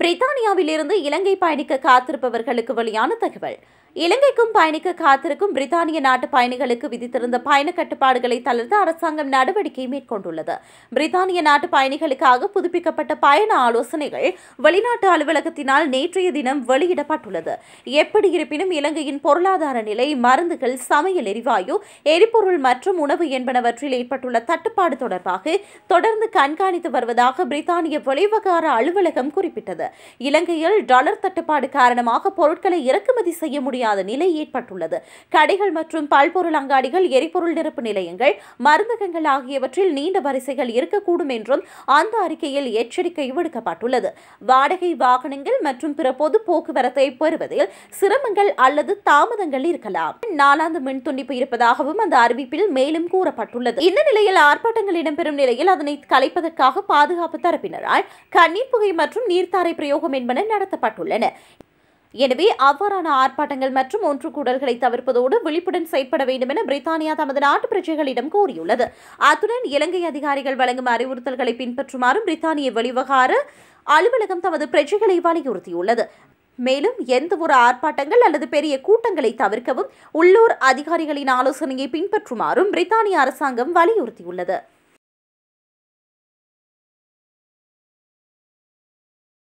பிரித்தானியாவிலிருந்து இலங்கை பயணிக்க காத்திருப்பவர்களுக்கு வெளியான தகவல் இலங்கைக்கும் பயணிக்க காத்திருக்கும் பிரித்தானிய நாட்டு பயணிகளுக்கு விதித்திருந்த பயண கட்டுப்பாடுகளை தளர்த்த அரசாங்கம் நடவடிக்கை மேற்கொண்டுள்ளது பிரித்தானிய நாட்டு பயணிகளுக்காக புதுப்பிக்கப்பட்ட பயண ஆலோசனைகள் வெளிநாட்டு அலுவலகத்தினால் நேற்றைய தினம் வெளியிடப்பட்டுள்ளது எப்படி இருப்பினும் இலங்கையின் பொருளாதார நிலை மருந்துகள் சமையல் எரிவாயு எரிபொருள் மற்றும் உணவு என்பனவற்றில் ஏற்பட்டுள்ள தட்டுப்பாடு தொடர்பாக தொடர்ந்து கண்காணித்து வருவதாக பிரித்தானிய வெளிவகார அலுவலகம் குறிப்பிட்டது இலங்கையில் டாலர் தட்டுப்பாடு காரணமாக பொருட்களை இறக்குமதி செய்ய முடியாத நிலை ஏற்பட்டுள்ளது கடைகள் மற்றும் பல்பொருள் அங்காடிகள் எரிபொருள் நிரப்பு நிலையங்கள் மருந்தகங்கள் ஆகியவற்றில் நீண்ட வரிசைகள் இருக்கக்கூடும் என்றும் அந்த அறிக்கையில் எச்சரிக்கை விடுக்கப்பட்டுள்ளது வாடகை வாகனங்கள் மற்றும் பிற பொது போக்குவரத்தை பெறுவதில் சிரமங்கள் அல்லது தாமதங்கள் இருக்கலாம் நாலாந்து மின் துண்டிப்பு இருப்பதாகவும் அந்த அறிவிப்பில் மேலும் கூறப்பட்டுள்ளது இந்த நிலையில் ஆர்ப்பாட்டங்கள் இடம்பெறும் நிலையில் அதனை கலைப்பதற்காக பாதுகாப்பு தரப்பினரால் கண்ணீர் புகை மற்றும் நீர்த்தாரை பிரயோகம் என்பன நடத்தப்பட்டுள்ளன எனவே அவ்வாறான ஆர்ப்பாட்டங்கள் மற்றும் ஒன்று கூடல்களை தவிர்ப்பதோடு விழிப்புடன் செயற்பட வேண்டும் என பிரித்தானியா தமது நாட்டு பிரஜைகளிடம் கூறியுள்ளது அத்துடன் இலங்கை அதிகாரிகள் வழங்கும் அறிவுறுத்தல்களை பின்பற்றுமாறும் பிரித்தானிய வெளிவகார அலுவலகம் தமது பிரஜைகளை வலியுறுத்தியுள்ளது மேலும் எந்த ஒரு ஆர்ப்பாட்டங்கள் அல்லது பெரிய கூட்டங்களை தவிர்க்கவும் உள்ளூர் அதிகாரிகளின் ஆலோசனையை பின்பற்றுமாறும் பிரித்தானிய அரசாங்கம் வலியுறுத்தியுள்ளது